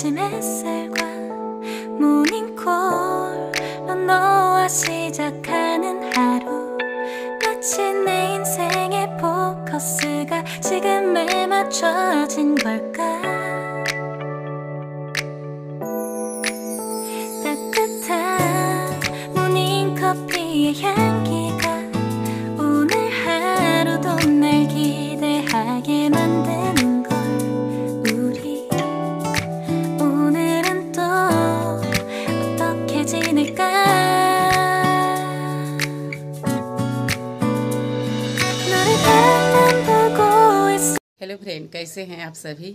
아침 햇살과 모닝콜로 너와 시작 hello friend कैसे हैं आप सभी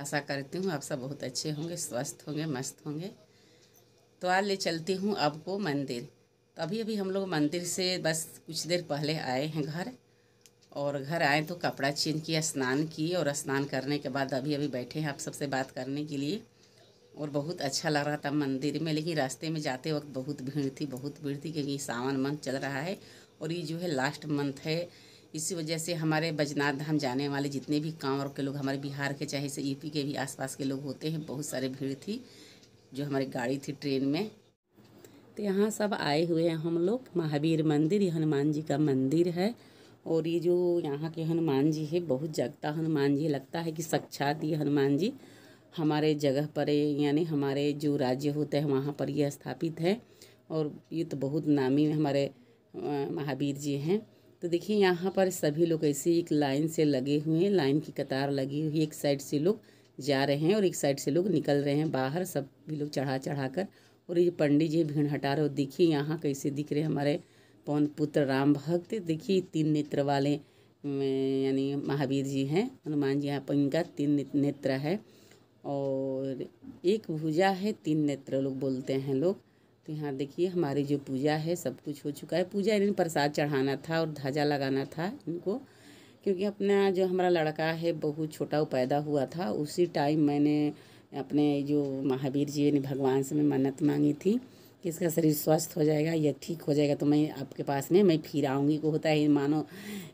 आशा करती हूँ आप सब बहुत अच्छे होंगे स्वस्थ होंगे मस्त होंगे तो आज ले चलती हूँ आपको मंदिर तो अभी अभी हम लोग मंदिर से बस कुछ देर पहले आए हैं घर और घर आए तो कपड़ा चेंज किया स्नान किए और स्नान करने के बाद अभी अभी बैठे हैं आप सबसे बात करने के लिए और बहुत अच्छा लग रहा था मंदिर में लेकिन रास्ते में जाते वक्त बहुत भीड़ थी बहुत भीड़ थी क्योंकि सावन मंथ चल रहा है और ये जो है लास्ट मंथ है इसी वजह से हमारे बजनाथ धाम जाने वाले जितने भी गाँव के लोग हमारे बिहार के चाहे से यूपी के भी आसपास के लोग होते हैं बहुत सारे भीड़ थी जो हमारी गाड़ी थी ट्रेन में तो यहाँ सब आए हुए हैं हम लोग महावीर मंदिर ये हनुमान जी का मंदिर है और ये जो यहाँ के हनुमान जी है बहुत जगता हनुमान जी लगता है कि साक्षात ये हनुमान जी हमारे जगह पर यानी हमारे जो राज्य होते हैं वहाँ पर ये स्थापित है और ये तो बहुत नामी हमारे महावीर जी हैं तो देखिए यहाँ पर सभी लोग ऐसे एक लाइन से लगे हुए हैं लाइन की कतार लगी हुई एक साइड से लोग जा रहे हैं और एक साइड से लोग निकल रहे हैं बाहर सब भी लोग चढ़ा चढ़ा कर और ये पंडित जी भीड़ हटा रहे हो देखिए यहाँ कैसे दिख रहे हमारे पौन पुत्र राम भक्त देखिए तीन नेत्र वाले यानी महावीर जी हैं हनुमान जी यहाँ पर इनका तीन नेत्र है और एक भुजा है तीन नेत्र लोग बोलते हैं लोग तो यहाँ देखिए हमारी जो पूजा है सब कुछ हो चुका है पूजा इन्हें प्रसाद चढ़ाना था और धाजा लगाना था इनको क्योंकि अपना जो हमारा लड़का है बहुत छोटा पैदा हुआ था उसी टाइम मैंने अपने जो महावीर जी ने भगवान से मैं मन्नत मांगी थी कि इसका शरीर स्वस्थ हो जाएगा या ठीक हो जाएगा तो मैं आपके पास में मैं फिर आऊँगी को होता है मानो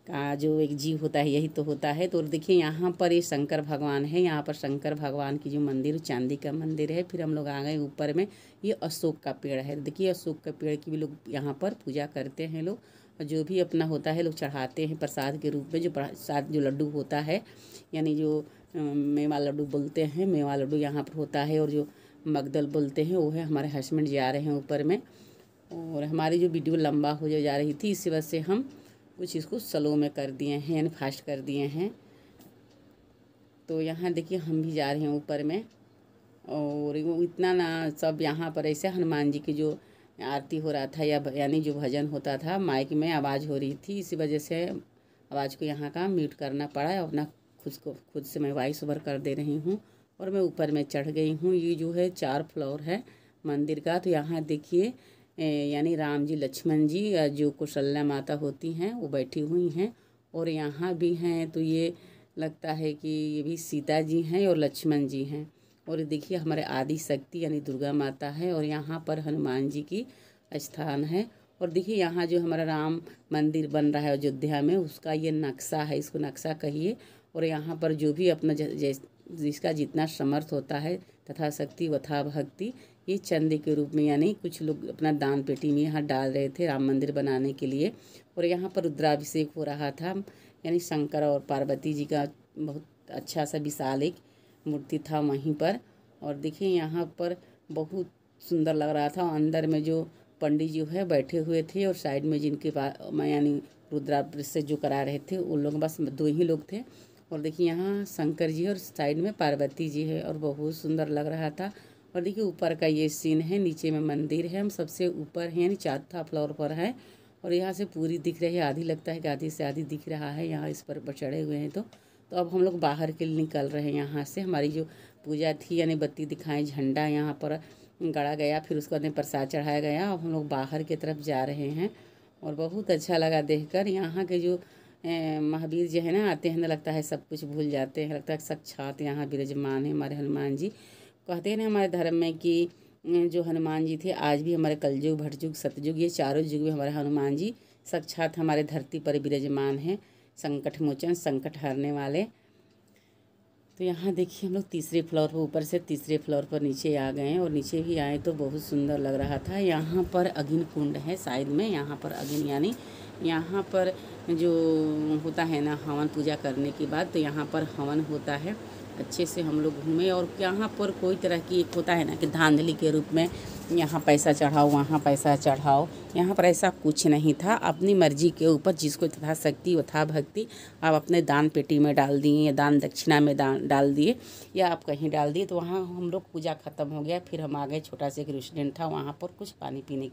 का जो एक जीव होता है यही तो होता है तो देखिए यहाँ पर ये शंकर भगवान है यहाँ पर शंकर भगवान की जो मंदिर चांदी का मंदिर है फिर हम लोग आ गए ऊपर में ये अशोक का पेड़ है देखिए अशोक का पेड़ की भी लोग यहाँ पर पूजा करते हैं लोग जो भी अपना होता है लोग चढ़ाते हैं प्रसाद के रूप में जो प्रसाद जो लड्डू होता है यानी जो मेवा लड्डू बोलते हैं मेवा लड्डू यहाँ पर होता है और जो मगदल बोलते हैं वो है हमारे हस्बैंड जा रहे हैं ऊपर में और हमारी जो वीडियो लंबा हो जा रही थी इसी वजह से हम कुछ इसको स्लो में कर दिए हैं एंड फास्ट कर दिए हैं तो यहाँ देखिए हम भी जा रहे हैं ऊपर में और वो इतना ना सब यहाँ पर ऐसे हनुमान जी की जो आरती हो रहा था या यानी जो भजन होता था माइक में आवाज़ हो रही थी इसी वजह से आवाज़ को यहाँ का म्यूट करना पड़ा अपना खुद को खुद से मैं वॉइस ओवर कर दे रही हूँ और मैं ऊपर में चढ़ गई हूँ ये जो है चार फ्लोर है मंदिर का तो यहाँ देखिए यानी राम जी लक्ष्मण जी या जो कुशल्या माता होती हैं वो बैठी हुई हैं और यहाँ भी हैं तो ये लगता है कि ये भी सीता जी हैं और लक्ष्मण जी हैं और देखिए हमारे आदि शक्ति यानी दुर्गा माता है और यहाँ पर हनुमान जी की स्थान है और देखिए यहाँ जो हमारा राम मंदिर बन रहा है अयोध्या में उसका ये नक्शा है इसको नक्शा कहिए और यहाँ पर जो भी अपना जिसका जितना समर्थ होता है तथा शक्ति वथा भक्ति ये चंदे के रूप में यानी कुछ लोग अपना दान पेटी में यहाँ डाल रहे थे राम मंदिर बनाने के लिए और यहाँ पर रुद्राभिषेक हो रहा था यानी शंकर और पार्वती जी का बहुत अच्छा सा विशाल एक मूर्ति था वहीं पर और देखिए यहाँ पर बहुत सुंदर लग रहा था अंदर में जो पंडित जी है बैठे हुए थे और साइड में जिनके पास यानी रुद्राभिषेक जो करा रहे थे उन लोग बस दो ही लोग थे और देखिए यहाँ शंकर जी और साइड में पार्वती जी है और बहुत सुंदर लग रहा था और देखिए ऊपर का ये सीन है नीचे में मंदिर है हम सबसे ऊपर हैं यानी चौथा फ्लोर पर है और यहाँ से पूरी दिख रही है आधी लगता है कि आधी से आधी दिख रहा है यहाँ इस पर चढ़े हुए हैं तो तो अब हम लोग बाहर के लिए निकल रहे हैं यहाँ से हमारी जो पूजा थी यानी बत्ती दिखाएं झंडा यहाँ पर गड़ा गया फिर उसके बाद प्रसाद चढ़ाया गया अब हम लोग बाहर की तरफ जा रहे हैं और बहुत अच्छा लगा देखकर यहाँ के जो महावीर जो है ना आते हैं ना लगता है सब कुछ भूल जाते हैं लगता है साक्षात यहाँ विराजमान है हमारे हनुमान जी कहते हैं ना हमारे धर्म में कि अं, जो हनुमान जी थे आज भी हमारे कलयुग भटयुग सतयुग ये चारों युग में हमारे हनुमान जी साक्षात हमारे धरती पर विराजमान हैं संकट मोचन संकट हारने वाले तो यहाँ देखिए हम लोग तीसरे फ्लोर पर ऊपर से तीसरे फ्लोर पर नीचे आ गए हैं और नीचे भी आए तो बहुत सुंदर लग रहा था यहाँ पर अगिन कुंड है साइड में यहाँ पर अगिन यानी यहाँ पर जो होता है ना हवन पूजा करने के बाद तो यहाँ पर हवन होता है अच्छे से हम लोग घूमें और यहाँ पर कोई तरह की एक होता है ना कि धांधली के रूप में यहाँ पैसा चढ़ाओ वहाँ पैसा चढ़ाओ यहाँ पर ऐसा कुछ नहीं था अपनी मर्जी के ऊपर जिसको तथा शक्ति वथा भक्ति आप अपने दान पेटी में डाल दिए या दान दक्षिणा में दान डाल दिए या आप कहीं डाल दिए तो वहाँ हम लोग पूजा ख़त्म हो गया फिर हम आ गए छोटा सा एक रेस्टोरेंट था वहाँ पर कुछ पानी पीने